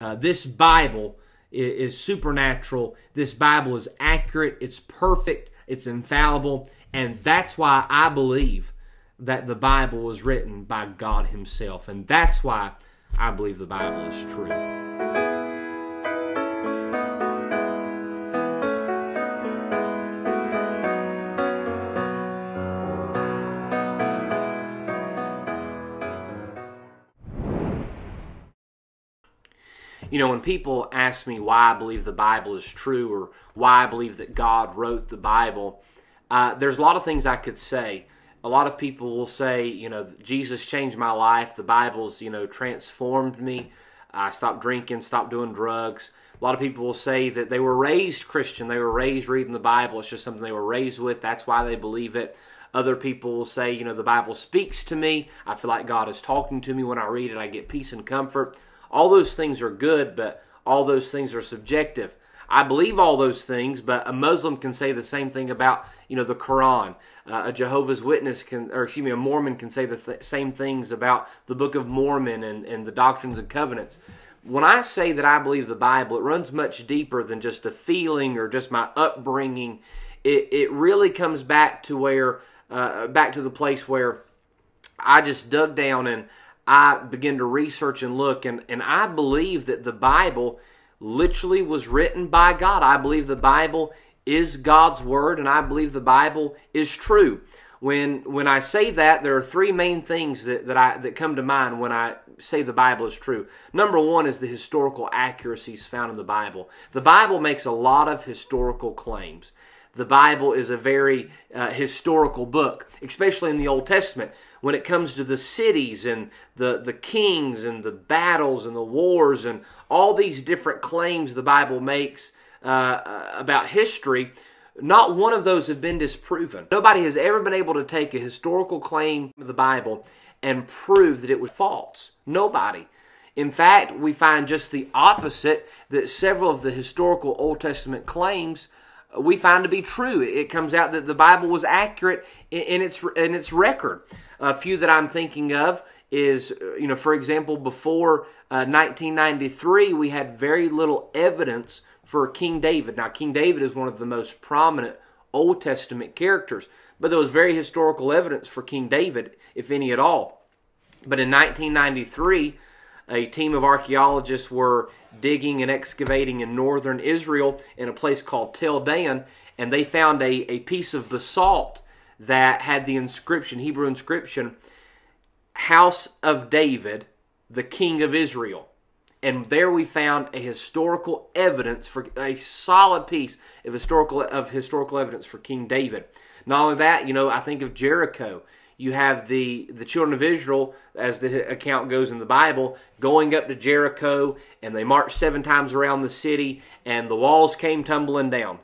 Uh, this Bible is, is supernatural. This Bible is accurate. It's perfect. It's infallible. And that's why I believe that the Bible was written by God Himself. And that's why I believe the Bible is true. You know, when people ask me why I believe the Bible is true or why I believe that God wrote the Bible, uh, there's a lot of things I could say. A lot of people will say, you know, Jesus changed my life. The Bible's, you know, transformed me. I stopped drinking, stopped doing drugs. A lot of people will say that they were raised Christian. They were raised reading the Bible. It's just something they were raised with. That's why they believe it. Other people will say, you know, the Bible speaks to me. I feel like God is talking to me when I read it. I get peace and comfort all those things are good, but all those things are subjective. I believe all those things, but a Muslim can say the same thing about you know the Quran. Uh, a Jehovah's Witness can, or excuse me, a Mormon can say the th- same things about the Book of Mormon and, and the Doctrines and Covenants. When I say that I believe the Bible, it runs much deeper than just a feeling or just my upbringing. It, it really comes back to where, uh, back to the place where I just dug down and I begin to research and look, and, and I believe that the Bible literally was written by God. I believe the Bible is God's Word, and I believe the Bible is true. When, when I say that, there are three main things that, that, I, that come to mind when I say the Bible is true. Number one is the historical accuracies found in the Bible. The Bible makes a lot of historical claims. The Bible is a very uh, historical book, especially in the Old Testament when it comes to the cities and the, the kings and the battles and the wars and all these different claims the Bible makes uh, uh, about history, not one of those have been disproven. Nobody has ever been able to take a historical claim of the Bible and prove that it was false. Nobody. In fact, we find just the opposite that several of the historical Old Testament claims we find to be true. It comes out that the Bible was accurate in, its in its record. A few that I'm thinking of is, uh, you know, for example, before uh, 1993, we had very little evidence for King David. Now, King David is one of the most prominent Old Testament characters, but there was very historical evidence for King David, if any at all. But in 1993, a team of archaeologists were digging and excavating in northern Israel in a place called Tel Dan, and they found a, a piece of basalt that had the inscription, Hebrew inscription, House of David, the King of Israel. And there we found a historical evidence for a solid piece of historical of historical evidence for King David. Not only that, you know, I think of Jericho you have the the children of Israel, as the account goes in the Bible, going up to Jericho, and they marched seven times around the city, and the walls came tumbling down.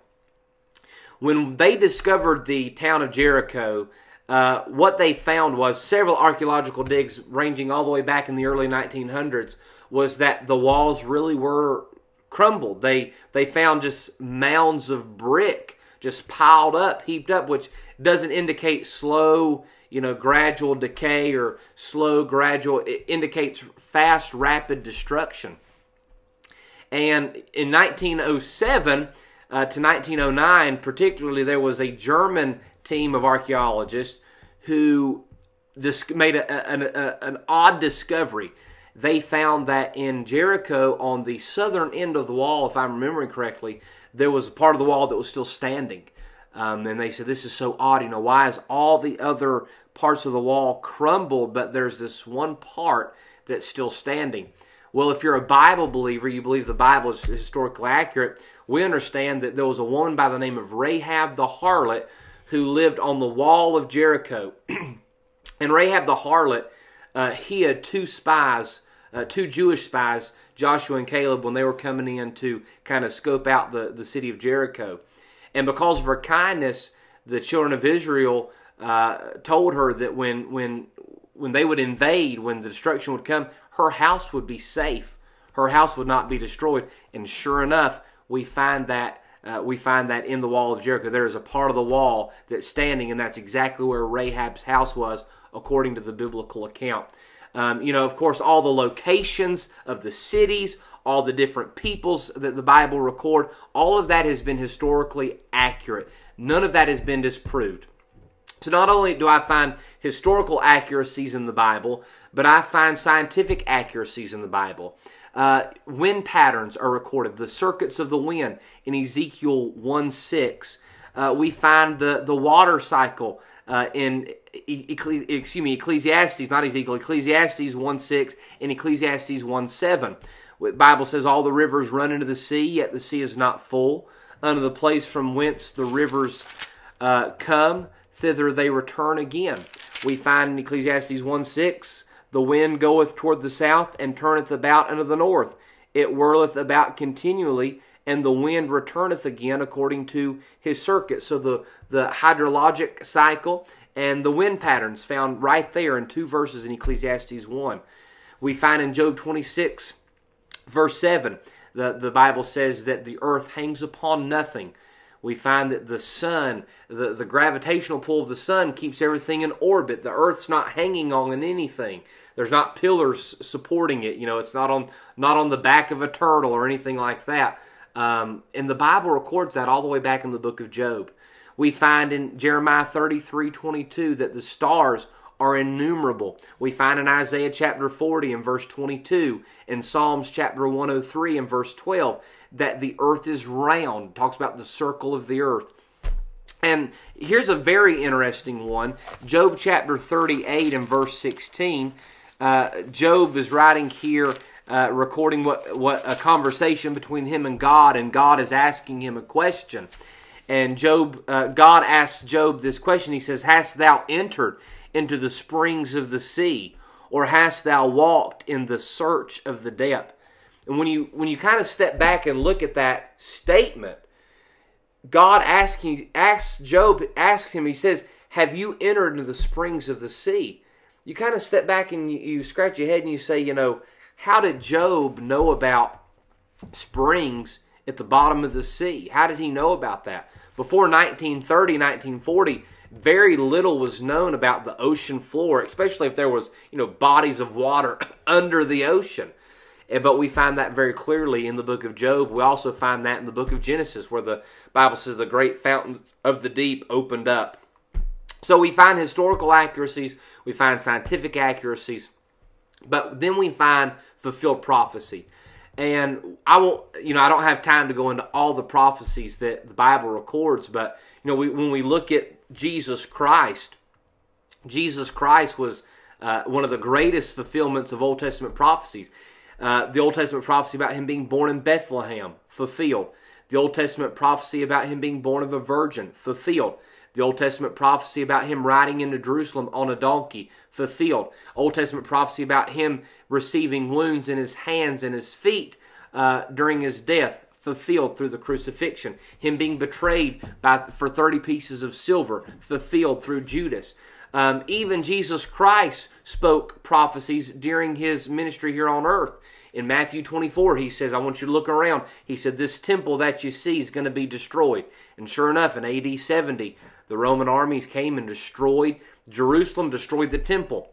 When they discovered the town of Jericho, uh, what they found was several archaeological digs ranging all the way back in the early 1900s was that the walls really were crumbled. They they found just mounds of brick just piled up, heaped up, which doesn't indicate slow you know, gradual decay or slow, gradual, it indicates fast, rapid destruction. And in 1907 uh, to 1909, particularly, there was a German team of archaeologists who made a, a, a, an odd discovery. They found that in Jericho, on the southern end of the wall, if I'm remembering correctly, there was a part of the wall that was still standing. Um, and they said, This is so odd. You know, why is all the other parts of the wall crumbled, but there's this one part that's still standing. Well, if you're a Bible believer, you believe the Bible is historically accurate, we understand that there was a woman by the name of Rahab the harlot who lived on the wall of Jericho. and Rahab the harlot uh, hid two spies, uh, two Jewish spies, Joshua and Caleb, when they were coming in to kind of scope out the, the city of Jericho. And because of her kindness, the children of Israel uh, told her that when when when they would invade, when the destruction would come, her house would be safe. Her house would not be destroyed. And sure enough, we find that uh, we find that in the wall of Jericho, there is a part of the wall that's standing, and that's exactly where Rahab's house was, according to the biblical account. Um, you know, of course, all the locations of the cities, all the different peoples that the Bible record, all of that has been historically accurate. None of that has been disproved. So not only do I find historical accuracies in the Bible, but I find scientific accuracies in the Bible. Uh, wind patterns are recorded, the circuits of the wind in Ezekiel 1 6. Uh, we find the, the water cycle uh, in e- excuse me, Ecclesiastes, not Ezekiel, Ecclesiastes 1 6 and Ecclesiastes 1 7. The Bible says, All the rivers run into the sea, yet the sea is not full, unto the place from whence the rivers uh, come thither they return again. We find in Ecclesiastes 1 6, the wind goeth toward the south and turneth about unto the north. It whirleth about continually, and the wind returneth again according to his circuit. So the, the hydrologic cycle and the wind patterns found right there in two verses in Ecclesiastes 1. We find in Job 26, verse 7, the, the Bible says that the earth hangs upon nothing, we find that the sun, the, the gravitational pull of the sun keeps everything in orbit. The earth's not hanging on anything. There's not pillars supporting it. You know, it's not on not on the back of a turtle or anything like that. Um, and the Bible records that all the way back in the book of Job. We find in Jeremiah 33, 22 that the stars are innumerable. We find in Isaiah chapter 40 and verse 22, in Psalms chapter 103 and verse 12, that the earth is round. It talks about the circle of the earth. And here's a very interesting one Job chapter 38 and verse 16. Uh, Job is writing here, uh, recording what, what a conversation between him and God, and God is asking him a question. And Job, uh, God asks Job this question. He says, "Hast thou entered into the springs of the sea? Or hast thou walked in the search of the depth? And when you when you kind of step back and look at that statement, God asking asks Job asks him, he says, Have you entered into the springs of the sea? You kind of step back and you, you scratch your head and you say, you know, how did Job know about springs at the bottom of the sea? How did he know about that? Before 1930, 1940, very little was known about the ocean floor, especially if there was, you know, bodies of water under the ocean. But we find that very clearly in the book of Job. We also find that in the book of Genesis, where the Bible says the great fountains of the deep opened up. So we find historical accuracies, we find scientific accuracies, but then we find fulfilled prophecy. And I won't, you know, I don't have time to go into all the prophecies that the Bible records, but, you know, we, when we look at Jesus Christ, Jesus Christ was uh, one of the greatest fulfillments of Old Testament prophecies. Uh, the Old Testament prophecy about him being born in Bethlehem, fulfilled. The Old Testament prophecy about him being born of a virgin, fulfilled. The Old Testament prophecy about him riding into Jerusalem on a donkey fulfilled. Old Testament prophecy about him receiving wounds in his hands and his feet uh, during his death fulfilled through the crucifixion. Him being betrayed by, for 30 pieces of silver, fulfilled through Judas. Um, even Jesus Christ spoke prophecies during his ministry here on earth. In Matthew 24, he says, I want you to look around. He said, This temple that you see is going to be destroyed. And sure enough, in AD 70, the Roman armies came and destroyed Jerusalem, destroyed the temple.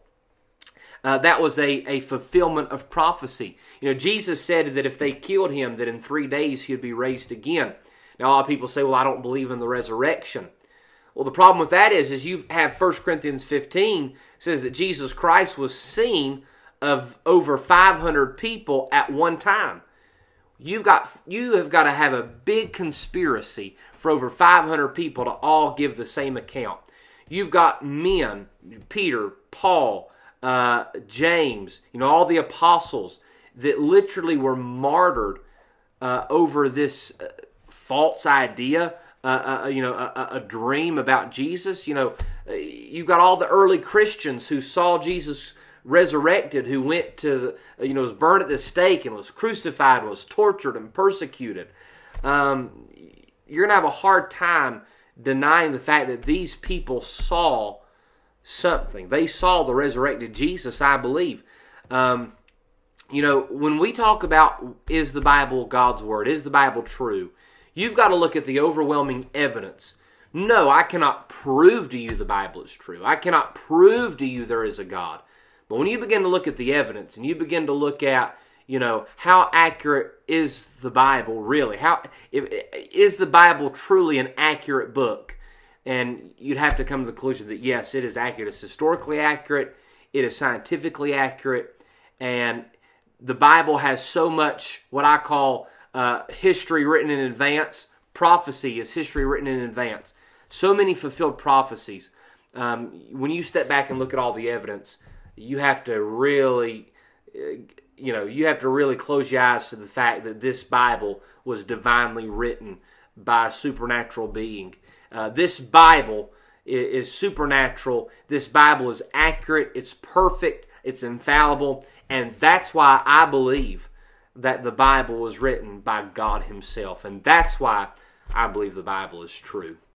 Uh, that was a, a fulfillment of prophecy. You know, Jesus said that if they killed him, that in three days he'd be raised again. Now, a lot of people say, well, I don't believe in the resurrection. Well, the problem with that is, is you have 1 Corinthians 15 says that Jesus Christ was seen of over 500 people at one time. You've got, you have got to have a big conspiracy for over 500 people to all give the same account. You've got men, Peter, Paul, uh, James, you know, all the apostles that literally were martyred uh, over this uh, false idea, uh, uh, uh, you know, a, a, dream about Jesus. You know, you got all the early Christians who saw Jesus resurrected, who went to, the, you know, was burned at the stake and was crucified, and was tortured and persecuted. Um, you're going to have a hard time denying the fact that these people saw something. They saw the resurrected Jesus, I believe. Um, you know, when we talk about is the Bible God's Word? Is the Bible true? You've got to look at the overwhelming evidence. No, I cannot prove to you the Bible is true. I cannot prove to you there is a God. But when you begin to look at the evidence and you begin to look at, you know, how accurate is the Bible really? How if, is the Bible truly an accurate book? and you'd have to come to the conclusion that yes, it is accurate. It's historically accurate, it is scientifically accurate, and the Bible has so much what I call uh, history written in advance. Prophecy is history written in advance. So many fulfilled prophecies. Um, when you step back and look at all the evidence, you have to really, uh, you know, you have to really close your eyes to the fact that this Bible was divinely written by a supernatural being uh, this Bible is, is supernatural. This Bible is accurate. It's perfect. It's infallible. And that's why I believe that the Bible was written by God Himself. And that's why I believe the Bible is true.